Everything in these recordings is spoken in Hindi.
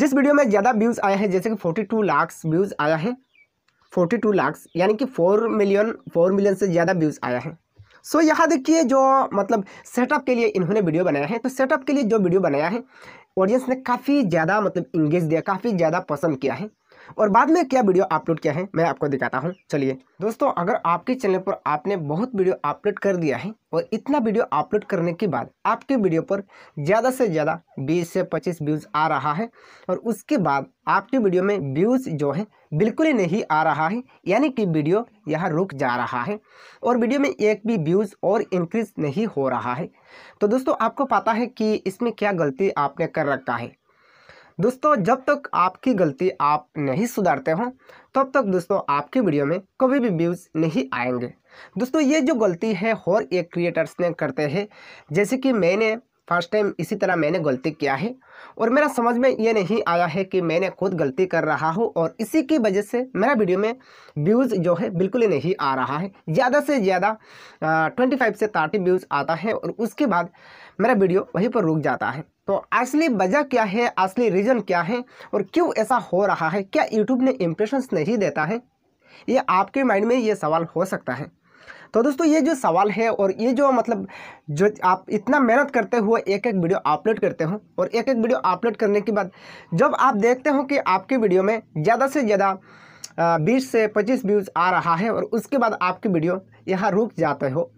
जिस वीडियो में ज़्यादा व्यूज़ आए हैं जैसे कि फोर्टी टू लाख व्यूज़ आया है फोर्टी टू लाख्स यानी कि फोर मिलियन फोर मिलियन से ज़्यादा व्यूज़ आया है सो so, यहाँ देखिए जो मतलब सेटअप के लिए इन्होंने वीडियो बनाया है तो सेटअप के लिए जो वीडियो बनाया है ऑडियंस ने काफ़ी ज़्यादा मतलब इंगेज दिया काफ़ी ज़्यादा पसंद किया है और बाद में क्या वीडियो अपलोड किया है मैं आपको दिखाता हूँ चलिए दोस्तों अगर आपके चैनल पर आपने बहुत वीडियो अपलोड कर दिया है और इतना वीडियो अपलोड करने के बाद आपके वीडियो पर ज़्यादा से ज़्यादा बीस से पच्चीस व्यूज़ आ रहा है और उसके बाद आपके वीडियो में व्यूज़ जो है बिल्कुल ही नहीं आ रहा है यानी कि वीडियो यह रुक जा रहा है और वीडियो में एक भी व्यूज़ और इंक्रीज़ नहीं हो रहा है तो दोस्तों आपको पता है कि इसमें क्या गलती आपने कर रखा है दोस्तों जब तक आपकी गलती आप नहीं सुधारते हो तब तक दोस्तों आपकी वीडियो में कभी भी व्यूज़ नहीं आएंगे दोस्तों ये जो गलती है और एक क्रिएटर्स ने करते हैं जैसे कि मैंने फर्स्ट टाइम इसी तरह मैंने गलती किया है और मेरा समझ में ये नहीं आया है कि मैंने खुद गलती कर रहा हूँ और इसी की वजह से मेरा वीडियो में व्यूज़ जो है बिल्कुल ही नहीं आ रहा है ज़्यादा से ज़्यादा ट्वेंटी फाइव से थर्टी व्यूज़ आता है और उसके बाद मेरा वीडियो वहीं पर रुक जाता है तो असली वजह क्या है असली रीज़न क्या है और क्यों ऐसा हो रहा है क्या यूट्यूब ने इम्प्रेशंस नहीं देता है ये आपके माइंड में ये सवाल हो सकता है तो दोस्तों ये जो सवाल है और ये जो मतलब जो आप इतना मेहनत करते हुए एक एक वीडियो अपलोड करते हो और एक एक वीडियो अपलोड करने के बाद जब आप देखते हो कि आपके वीडियो में ज़्यादा से ज़्यादा बीस से पच्चीस व्यूज़ आ रहा है और उसके बाद आपकी वीडियो यहाँ रुक जाते हो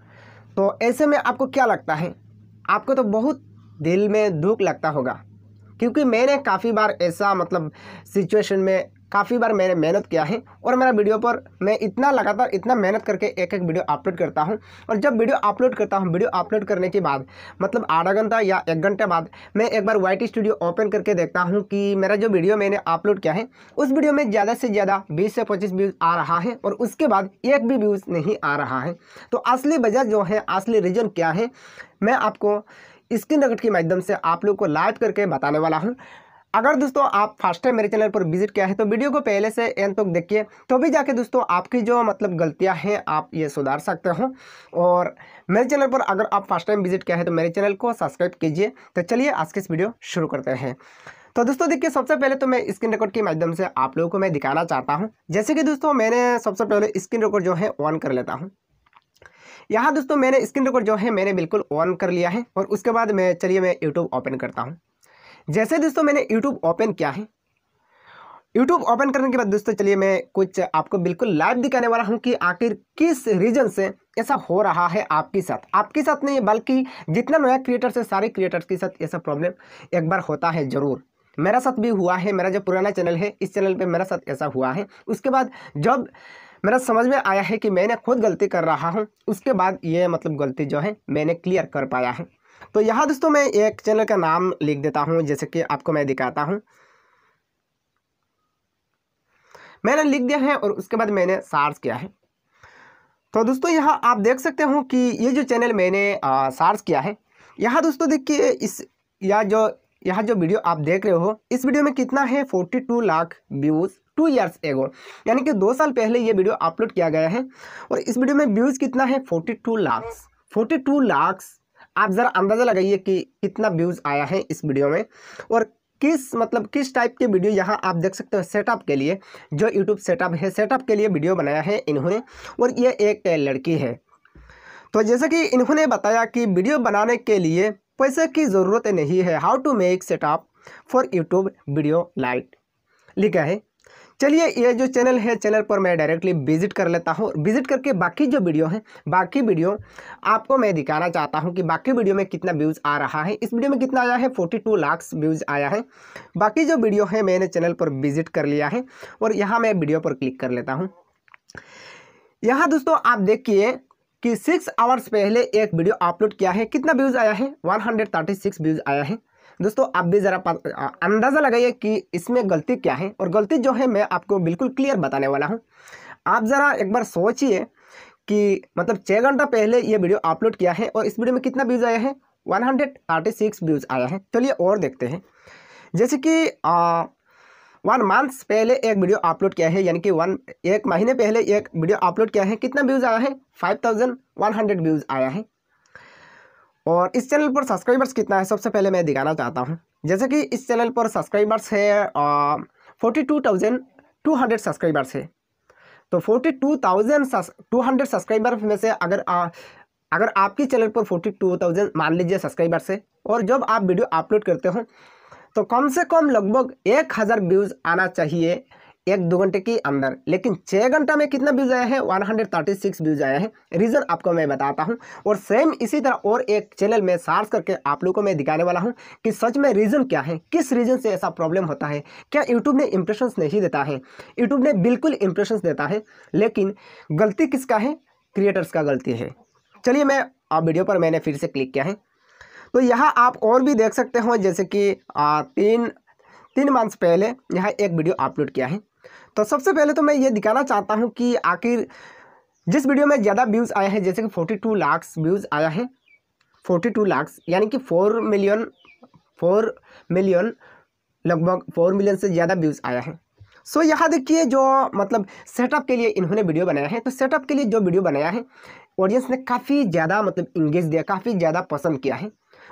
तो ऐसे में आपको क्या लगता है आपको तो बहुत दिल में दुख लगता होगा क्योंकि मैंने काफ़ी बार ऐसा मतलब सिचुएशन में काफ़ी बार मैंने मेहनत किया है और मेरा वीडियो पर मैं इतना लगातार इतना मेहनत करके एक एक वीडियो अपलोड करता हूँ और जब वीडियो अपलोड करता हूँ वीडियो अपलोड करने के बाद मतलब आधा घंटा या एक घंटे बाद मैं एक बार वाई स्टूडियो ओपन करके देखता हूँ कि मेरा जो वीडियो मैंने अपलोड किया है उस वीडियो में ज़्यादा से ज़्यादा बीस से पच्चीस व्यूज़ आ रहा है और उसके बाद एक भी व्यूज़ नहीं आ रहा है तो असली वजह जो है असली रीज़न क्या है मैं आपको स्क्रीन रगट के माध्यम से आप लोग को लाइव करके बताने वाला हूँ अगर दोस्तों आप फर्स्ट टाइम मेरे चैनल पर विजिट किया है तो वीडियो को पहले से एंड तक देखिए तो भी जाके दोस्तों आपकी जो मतलब गलतियां हैं आप ये सुधार सकते हो और मेरे चैनल पर अगर आप फर्स्ट टाइम विजिट किया है तो मेरे चैनल को सब्सक्राइब कीजिए तो चलिए आज के इस वीडियो शुरू करते हैं तो दोस्तों देखिए सबसे पहले तो मैं स्क्रीन रिकॉर्ड के माध्यम से आप लोगों को मैं दिखाना चाहता हूँ जैसे कि दोस्तों मैंने सबसे पहले स्क्रीन रिकॉर्ड जो है ऑन कर लेता हूँ यहाँ दोस्तों मैंने स्क्रीन रिकॉर्ड जो है मैंने बिल्कुल ऑन कर लिया है और उसके बाद मैं चलिए मैं यूट्यूब ओपन करता हूँ जैसे दोस्तों मैंने यूट्यूब ओपन किया है यूट्यूब ओपन करने के बाद दोस्तों चलिए मैं कुछ आपको बिल्कुल लाइव दिखाने वाला हूँ कि आखिर किस रीजन से ऐसा हो रहा है आपके साथ आपके साथ नहीं बल्कि जितना नया क्रिएटर्स है सारे क्रिएटर्स के साथ ऐसा प्रॉब्लम एक बार होता है ज़रूर मेरा साथ भी हुआ है मेरा जो पुराना चैनल है इस चैनल पे मेरा साथ ऐसा हुआ है उसके बाद जब मेरा समझ में आया है कि मैंने खुद गलती कर रहा हूँ उसके बाद ये मतलब गलती जो है मैंने क्लियर कर पाया है तो यहाँ दोस्तों मैं एक चैनल का नाम लिख देता हूँ जैसे कि आपको मैं दिखाता हूँ मैंने लिख दिया है और उसके बाद मैंने सार्स किया है तो दोस्तों यहाँ आप देख सकते हो कि ये जो चैनल मैंने सार्स किया है यहाँ दोस्तों देखिए इस या जो यह जो वीडियो आप देख रहे हो इस वीडियो में कितना है forty two lakh views two years ago यानी कि दो साल पहले ये वीडियो अपलोड किया गया है और इस वीडियो में व्यूज़ कितना है forty two lakh two lakh आप ज़रा अंदाज़ा लगाइए कि कितना व्यूज़ आया है इस वीडियो में और किस मतलब किस टाइप के वीडियो यहाँ आप देख सकते हो सेटअप के लिए जो यूट्यूब सेटअप है सेटअप के लिए वीडियो बनाया है इन्होंने और ये एक लड़की है तो जैसा कि इन्होंने बताया कि वीडियो बनाने के लिए पैसे की ज़रूरत नहीं है how to make setup for YouTube video light लिखा है चलिए ये जो चैनल है चैनल पर मैं डायरेक्टली विजिट कर लेता हूँ विजिट करके बाकी जो वीडियो है बाकी वीडियो आपको मैं दिखाना चाहता हूँ कि बाकी वीडियो में कितना व्यूज़ आ रहा है इस वीडियो में कितना आया है 42 लाख व्यूज़ आया है बाकी जो वीडियो है मैंने चैनल पर विजिट कर लिया है और यहाँ मैं वीडियो पर क्लिक कर लेता हूँ यहाँ दोस्तों आप देखिए कि सिक्स आवर्स पहले एक वीडियो अपलोड किया है कितना व्यूज़ आया है one hundred thirty six views आया है दोस्तों आप भी ज़रा अंदाज़ा लगाइए कि इसमें गलती क्या है और गलती जो है मैं आपको बिल्कुल क्लियर बताने वाला हूँ आप ज़रा एक बार सोचिए कि मतलब छः घंटा पहले ये वीडियो अपलोड किया है और इस वीडियो में कितना व्यूज़ आया है सिक्स व्यूज़ आया है चलिए और देखते हैं जैसे कि आ, वन मंथ्स पहले एक वीडियो अपलोड किया है यानी कि वन एक महीने पहले एक वीडियो अपलोड किया है कितना व्यूज़ आया है five thousand one hundred views आया है और इस चैनल पर सब्सक्राइबर्स कितना है सबसे पहले मैं दिखाना चाहता हूँ जैसे कि इस चैनल पर सब्सक्राइबर्स है forty two thousand two hundred subscribers है तो forty two thousand two hundred subscriber में से अगर आ, अगर आपकी चैनल पर फोर्टी टू थाउजेंड मान लीजिए सब्सक्राइबर्स है और जब आप वीडियो अपलोड करते हो तो कम से कम लगभग एक हज़ार व्यूज़ आना चाहिए एक दो घंटे के अंदर लेकिन छः घंटा में कितना व्यूज़ आया है 136 व्यूज़ आया है रीज़न आपको मैं बताता हूँ और सेम इसी तरह और एक चैनल में सार्च करके आप लोगों को मैं दिखाने वाला हूँ कि सच में रीज़न क्या है किस रीज़न से ऐसा प्रॉब्लम होता है क्या यूट्यूब ने इम्प्रेशन नहीं देता है यूट्यूब ने बिल्कुल इम्प्रेशन देता है लेकिन गलती किसका है क्रिएटर्स का गलती है चलिए मैं आप वीडियो पर मैंने फिर से क्लिक किया है तो यहाँ आप और भी देख सकते हो जैसे कि तीन तीन मंथ्स पहले यहाँ एक वीडियो अपलोड किया है तो सबसे पहले तो मैं ये दिखाना चाहता हूँ कि आखिर जिस वीडियो में ज़्यादा व्यूज़ आया है जैसे कि फोर्टी टू लाख्स व्यूज़ आया है फोर्टी टू लाख्स यानी कि फोर मिलियन फोर मिलियन लगभग फोर मिलियन से ज़्यादा व्यूज़ आया है सो so, यहाँ देखिए जो मतलब सेटअप के लिए इन्होंने वीडियो बनाया है तो सेटअप के लिए जो वीडियो बनाया है ऑडियंस ने काफ़ी ज़्यादा मतलब इंगेज दिया काफ़ी ज़्यादा पसंद किया है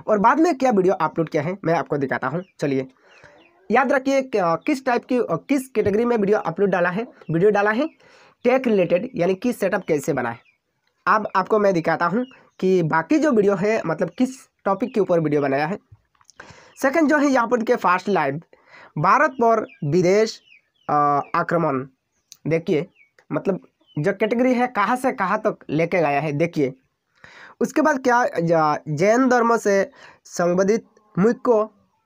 और बाद में क्या वीडियो अपलोड किया है मैं आपको दिखाता हूँ चलिए याद रखिए किस टाइप की किस कैटेगरी में वीडियो अपलोड डाला है वीडियो डाला है टेक रिलेटेड यानी कि सेटअप कैसे बनाए अब आपको मैं दिखाता हूँ कि बाकी जो वीडियो है मतलब किस टॉपिक के ऊपर वीडियो बनाया है सेकंड जो है यहाँ पर के फास्ट लाइव भारत पर विदेश आक्रमण देखिए मतलब जो कैटेगरी है कहाँ से कहाँ तक तो लेके गया है देखिए उसके बाद क्या जैन धर्म से संबंधित मुख्य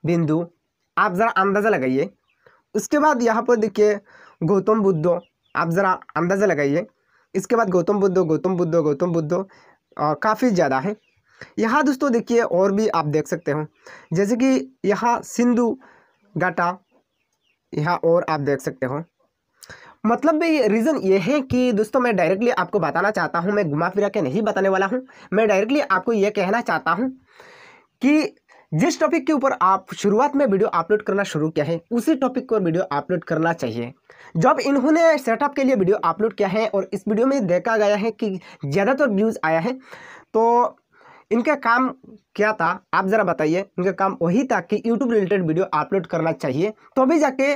बिंदु आप ज़रा अंदाज़ा लगाइए उसके बाद यहाँ पर देखिए गौतम बुद्ध आप ज़रा अंदाज़ा लगाइए इसके बाद गौतम बुद्ध गौतम बुद्ध गौतम बुद्ध काफ़ी ज़्यादा है यहाँ दोस्तों देखिए और भी आप देख सकते हो जैसे कि यहाँ सिंधु घाटा यहाँ और आप देख सकते हो मतलब भी रीज़न ये है कि दोस्तों मैं डायरेक्टली आपको बताना चाहता हूँ मैं घुमा फिरा के नहीं बताने वाला हूँ मैं डायरेक्टली आपको ये कहना चाहता हूँ कि जिस टॉपिक के ऊपर आप शुरुआत में वीडियो अपलोड करना शुरू किया है उसी टॉपिक पर वीडियो अपलोड करना चाहिए जब इन्होंने सेटअप के लिए वीडियो अपलोड किया है और इस वीडियो में देखा गया है कि ज़्यादातर व्यूज़ आया है तो इनका काम क्या था आप ज़रा बताइए इनका काम वही था कि यूट्यूब रिलेटेड वीडियो अपलोड करना चाहिए तो अभी जाके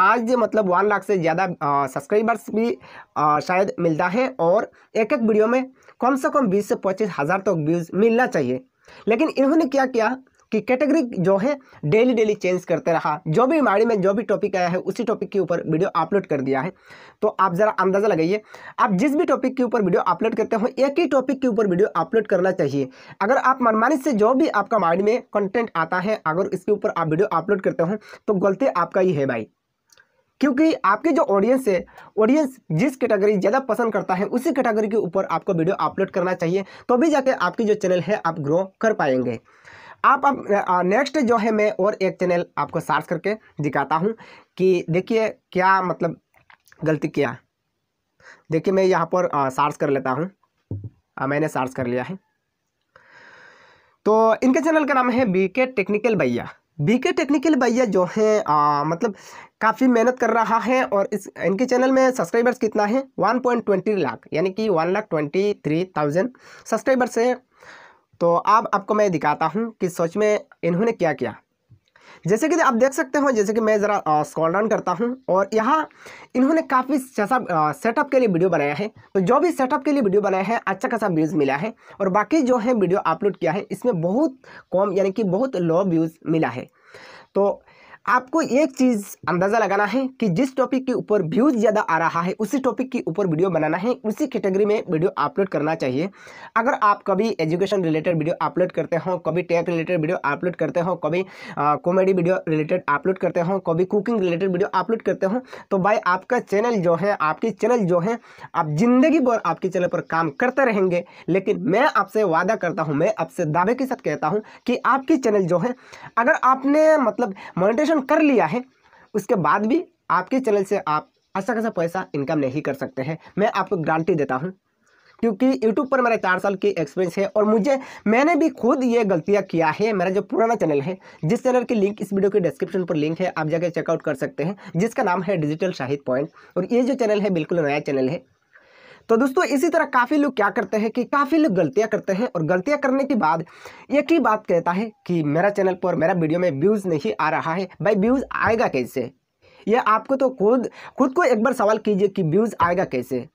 आज मतलब वन लाख से ज़्यादा सब्सक्राइबर्स भी आ, शायद मिलता है और एक एक वीडियो में कम से कम बीस से पच्चीस हज़ार तक तो व्यूज़ मिलना चाहिए लेकिन इन्होंने क्या किया कि कैटेगरी जो है डेली डेली चेंज करते रहा जो भी बीमारी में जो भी टॉपिक आया है उसी टॉपिक के ऊपर वीडियो अपलोड कर दिया है तो आप ज़रा अंदाज़ा लगाइए आप जिस भी टॉपिक के ऊपर वीडियो अपलोड करते हो एक ही टॉपिक के ऊपर वीडियो अपलोड करना चाहिए अगर आप मनमानी से जो भी आपका माइंड में कंटेंट आता है अगर इसके ऊपर आप वीडियो अपलोड करते हो तो गलती आपका ही है भाई क्योंकि आपके जो ऑडियंस है ऑडियंस जिस कैटेगरी ज़्यादा पसंद करता है उसी कैटेगरी के ऊपर आपको वीडियो अपलोड करना चाहिए तो भी जाके आपकी जो चैनल है आप ग्रो कर पाएंगे आप अब नेक्स्ट जो है मैं और एक चैनल आपको सर्च करके दिखाता हूँ कि देखिए क्या मतलब गलती किया देखिए मैं यहाँ पर सर्च कर लेता हूँ मैंने सर्च कर लिया है तो इनके चैनल का नाम है बी के टेक्निकल भैया बी के टेक्निकल भैया जो है आ, मतलब काफ़ी मेहनत कर रहा है और इस इनके चैनल में सब्सक्राइबर्स कितना है वन पॉइंट ट्वेंटी लाख यानी कि one lakh twenty three thousand subscribers है तो अब आपको मैं दिखाता हूँ कि सच में इन्होंने क्या किया जैसे कि आप देख सकते हो जैसे कि मैं ज़रा स्कॉल डाउन करता हूँ और यहाँ इन्होंने काफ़ी सेटअप के लिए वीडियो बनाया है तो जो भी सेटअप के लिए वीडियो बनाया है अच्छा खासा व्यूज़ मिला है और बाकी जो है वीडियो अपलोड किया है इसमें बहुत कम यानी कि बहुत लो व्यूज़ मिला है तो आपको एक चीज़ अंदाज़ा लगाना है कि जिस टॉपिक के ऊपर व्यूज़ ज़्यादा आ रहा है उसी टॉपिक के ऊपर वीडियो बनाना है उसी कैटेगरी में वीडियो अपलोड करना चाहिए अगर आप कभी एजुकेशन रिलेटेड वीडियो अपलोड करते हो कभी टेक रिलेटेड वीडियो अपलोड करते हो कभी कॉमेडी वीडियो रिलेटेड अपलोड करते हो कभी कुकिंग रिलेटेड वीडियो अपलोड करते हो तो भाई आपका चैनल जो है आपके चैनल जो है आप ज़िंदगी भर आपके चैनल पर काम करते रहेंगे लेकिन मैं आपसे वादा करता हूँ मैं आपसे दावे के साथ कहता हूँ कि आपके चैनल जो है अगर आपने मतलब मोनिटेशन रजिस्ट्रेशन कर लिया है उसके बाद भी आपके चैनल से आप अच्छा खासा पैसा इनकम नहीं कर सकते हैं मैं आपको गारंटी देता हूँ क्योंकि यूट्यूब पर मेरा चार साल की एक्सपीरियंस है और मुझे मैंने भी खुद ये गलतियाँ किया है मेरा जो पुराना चैनल है जिस चैनल की लिंक इस वीडियो के डिस्क्रिप्शन पर लिंक है आप जाकर चेकआउट कर सकते हैं जिसका नाम है डिजिटल शाहिद पॉइंट और ये जो चैनल है बिल्कुल नया चैनल है तो दोस्तों इसी तरह काफ़ी लोग क्या करते हैं कि काफ़ी लोग गलतियाँ करते हैं और गलतियाँ करने के बाद एक ही बात कहता है कि मेरा चैनल पर मेरा वीडियो में व्यूज़ नहीं आ रहा है भाई व्यूज़ आएगा कैसे यह आपको तो खुद खुद को एक बार सवाल कीजिए कि व्यूज़ आएगा कैसे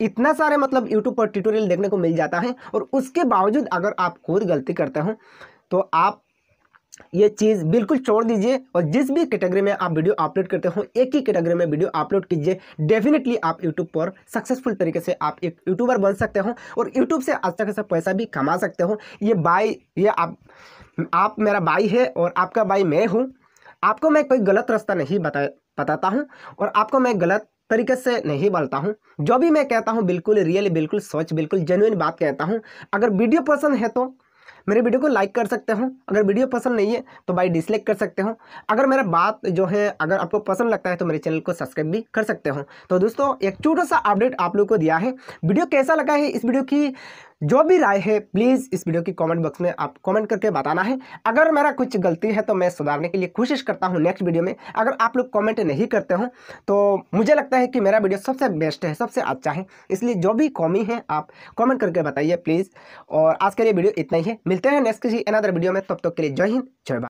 इतना सारे मतलब यूट्यूब पर ट्यूटोरियल देखने को मिल जाता है और उसके बावजूद अगर आप खुद गलती करते हो तो आप ये चीज़ बिल्कुल छोड़ दीजिए और जिस भी कैटेगरी में आप वीडियो अपलोड करते हो एक ही कैटेगरी में वीडियो अपलोड कीजिए डेफिनेटली आप यूट्यूब पर सक्सेसफुल तरीके से आप एक यूट्यूबर बन सकते हो और यूट्यूब से अच्छा खासा पैसा भी कमा सकते हो ये बाई ये आप आप मेरा बाई है और आपका बाई मैं हूँ आपको मैं कोई गलत रास्ता नहीं बता बताता हूँ और आपको मैं गलत तरीके से नहीं बोलता हूँ जो भी मैं कहता हूँ बिल्कुल रियल बिल्कुल सच बिल्कुल जेनुइन बात कहता हूँ अगर वीडियो पसंद है तो मेरे वीडियो को लाइक कर सकते हो अगर वीडियो पसंद नहीं है तो भाई डिसलाइक कर सकते हो अगर मेरा बात जो है अगर आपको पसंद लगता है तो मेरे चैनल को सब्सक्राइब भी कर सकते हो तो दोस्तों एक छोटा सा अपडेट आप लोग को दिया है वीडियो कैसा लगा है इस वीडियो की जो भी राय है प्लीज़ इस वीडियो की कमेंट बॉक्स में आप कमेंट करके बताना है अगर मेरा कुछ गलती है तो मैं सुधारने के लिए कोशिश करता हूँ नेक्स्ट वीडियो में अगर आप लोग कमेंट नहीं करते हो तो मुझे लगता है कि मेरा वीडियो सबसे बेस्ट है सबसे अच्छा है इसलिए जो भी कॉमी है आप कॉमेंट करके बताइए प्लीज़ और आज के लिए वीडियो इतना ही है मिलते हैं नेक्स्ट किसी अनदर वीडियो में तब तक के लिए जय हिंद जय